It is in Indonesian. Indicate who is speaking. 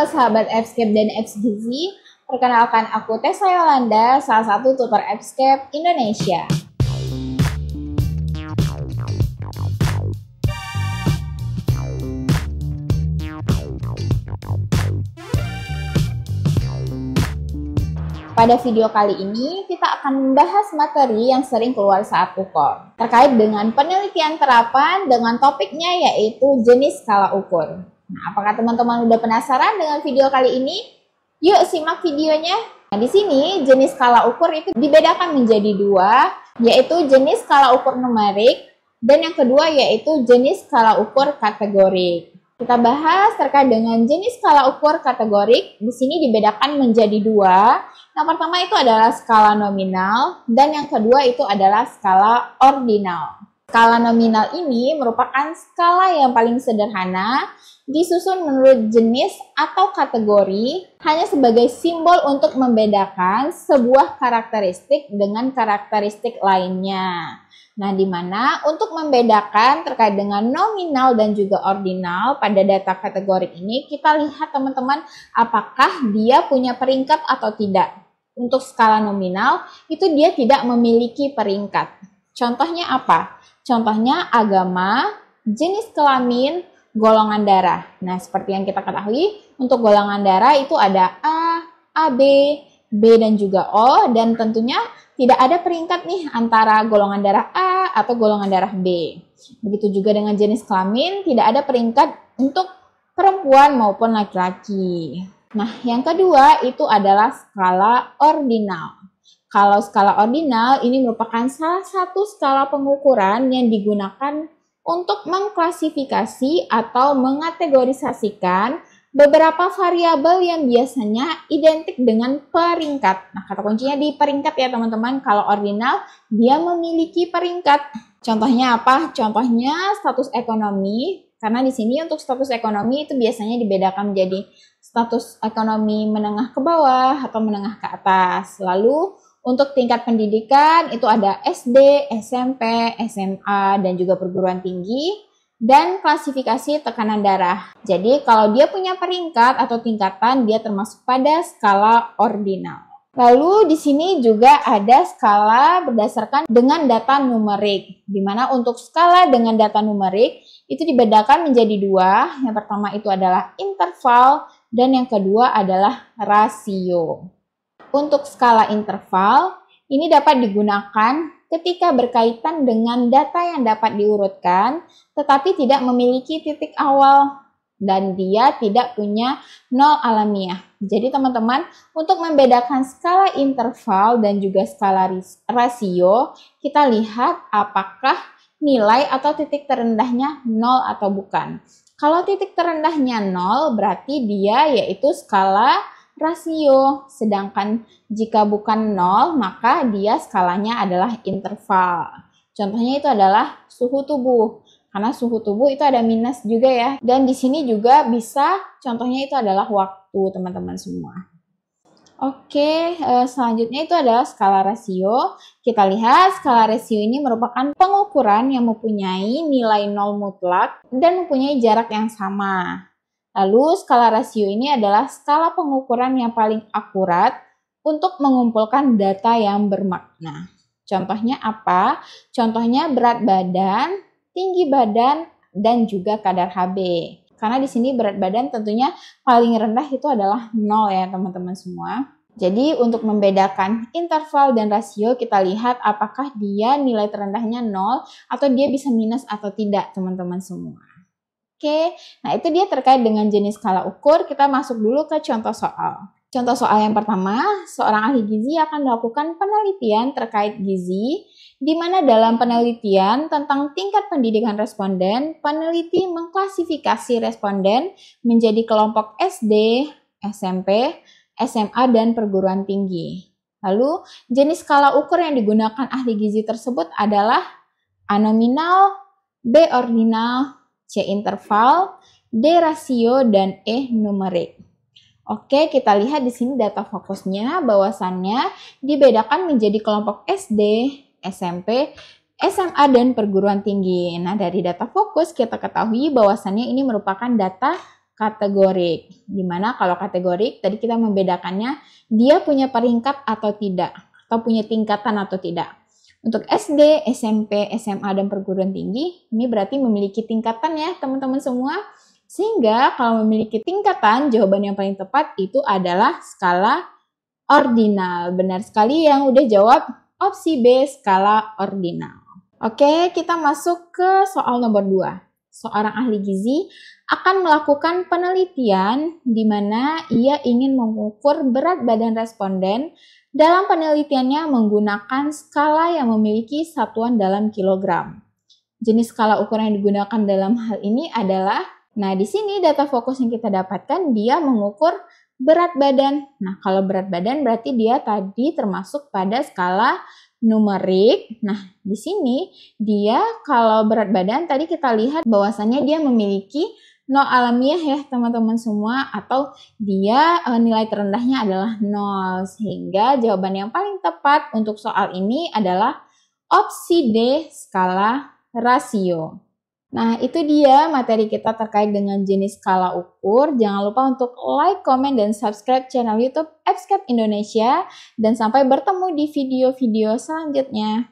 Speaker 1: halo sahabat Fscape dan Fsgizi. Perkenalkan aku Tessa Yolanda, salah satu tutor Fscape Indonesia. Pada video kali ini, kita akan membahas materi yang sering keluar saat ukur terkait dengan penelitian terapan dengan topiknya yaitu jenis skala ukur. Nah, apakah teman-teman udah penasaran dengan video kali ini? Yuk simak videonya. Nah, di sini jenis skala ukur itu dibedakan menjadi dua, yaitu jenis skala ukur numerik dan yang kedua yaitu jenis skala ukur kategorik. Kita bahas terkait dengan jenis skala ukur kategorik. Di sini dibedakan menjadi dua. Yang pertama itu adalah skala nominal dan yang kedua itu adalah skala ordinal. Skala nominal ini merupakan skala yang paling sederhana disusun menurut jenis atau kategori hanya sebagai simbol untuk membedakan sebuah karakteristik dengan karakteristik lainnya. Nah, di mana untuk membedakan terkait dengan nominal dan juga ordinal pada data kategori ini, kita lihat teman-teman apakah dia punya peringkat atau tidak. Untuk skala nominal, itu dia tidak memiliki peringkat. Contohnya apa? Contohnya agama, jenis kelamin, golongan darah. Nah, seperti yang kita ketahui, untuk golongan darah itu ada A, AB, B dan juga O dan tentunya tidak ada peringkat nih antara golongan darah A atau golongan darah B. Begitu juga dengan jenis kelamin, tidak ada peringkat untuk perempuan maupun laki-laki. Nah, yang kedua itu adalah skala ordinal. Kalau skala ordinal ini merupakan salah satu skala pengukuran yang digunakan untuk mengklasifikasi atau mengategorisasikan beberapa variabel yang biasanya identik dengan peringkat. Nah, kata kuncinya di peringkat ya, teman-teman. Kalau ordinal, dia memiliki peringkat. Contohnya apa? Contohnya status ekonomi, karena di sini untuk status ekonomi itu biasanya dibedakan menjadi status ekonomi menengah ke bawah atau menengah ke atas. Lalu untuk tingkat pendidikan itu ada SD, SMP, SMA, dan juga perguruan tinggi, dan klasifikasi tekanan darah. Jadi kalau dia punya peringkat atau tingkatan, dia termasuk pada skala ordinal. Lalu di sini juga ada skala berdasarkan dengan data numerik, di mana untuk skala dengan data numerik itu dibedakan menjadi dua. Yang pertama itu adalah interval dan yang kedua adalah rasio untuk skala interval ini dapat digunakan ketika berkaitan dengan data yang dapat diurutkan, tetapi tidak memiliki titik awal dan dia tidak punya nol alamiah. Jadi teman-teman, untuk membedakan skala interval dan juga skala rasio, kita lihat apakah nilai atau titik terendahnya nol atau bukan. Kalau titik terendahnya nol, berarti dia yaitu skala rasio. Sedangkan jika bukan nol maka dia skalanya adalah interval. Contohnya itu adalah suhu tubuh. Karena suhu tubuh itu ada minus juga ya. Dan di sini juga bisa contohnya itu adalah waktu teman-teman semua. Oke, eh, selanjutnya itu adalah skala rasio. Kita lihat skala rasio ini merupakan pengukuran yang mempunyai nilai nol mutlak dan mempunyai jarak yang sama. Lalu, skala rasio ini adalah skala pengukuran yang paling akurat untuk mengumpulkan data yang bermakna. Contohnya apa? Contohnya berat badan, tinggi badan, dan juga kadar HB. Karena di sini berat badan tentunya paling rendah itu adalah nol ya teman-teman semua. Jadi untuk membedakan interval dan rasio kita lihat apakah dia nilai terendahnya nol atau dia bisa minus atau tidak teman-teman semua. Oke, nah itu dia terkait dengan jenis skala ukur. Kita masuk dulu ke contoh soal. Contoh soal yang pertama, seorang ahli gizi akan melakukan penelitian terkait gizi, di mana dalam penelitian tentang tingkat pendidikan responden, peneliti mengklasifikasi responden menjadi kelompok SD, SMP, SMA, dan perguruan tinggi. Lalu, jenis skala ukur yang digunakan ahli gizi tersebut adalah nominal, B ordinal, C interval, D rasio, dan E numerik. Oke, kita lihat di sini data fokusnya bahwasannya dibedakan menjadi kelompok SD, SMP, SMA dan perguruan tinggi. Nah, dari data fokus kita ketahui bahwasannya ini merupakan data kategorik. Dimana kalau kategorik tadi kita membedakannya dia punya peringkat atau tidak, atau punya tingkatan atau tidak. Untuk SD, SMP, SMA, dan perguruan tinggi, ini berarti memiliki tingkatan ya teman-teman semua. Sehingga kalau memiliki tingkatan, jawaban yang paling tepat itu adalah skala ordinal. Benar sekali yang udah jawab opsi B, skala ordinal. Oke, kita masuk ke soal nomor 2 seorang ahli gizi akan melakukan penelitian di mana ia ingin mengukur berat badan responden dalam penelitiannya menggunakan skala yang memiliki satuan dalam kilogram. Jenis skala ukuran yang digunakan dalam hal ini adalah Nah, di sini data fokus yang kita dapatkan dia mengukur berat badan. Nah, kalau berat badan berarti dia tadi termasuk pada skala numerik. Nah, di sini dia kalau berat badan tadi kita lihat bahwasannya dia memiliki nol alamiah ya teman-teman semua atau dia e, nilai terendahnya adalah nol sehingga jawaban yang paling tepat untuk soal ini adalah opsi D skala rasio. Nah, itu dia materi kita terkait dengan jenis skala ukur. Jangan lupa untuk like, comment, dan subscribe channel YouTube Fscape Indonesia. Dan sampai bertemu di video-video selanjutnya.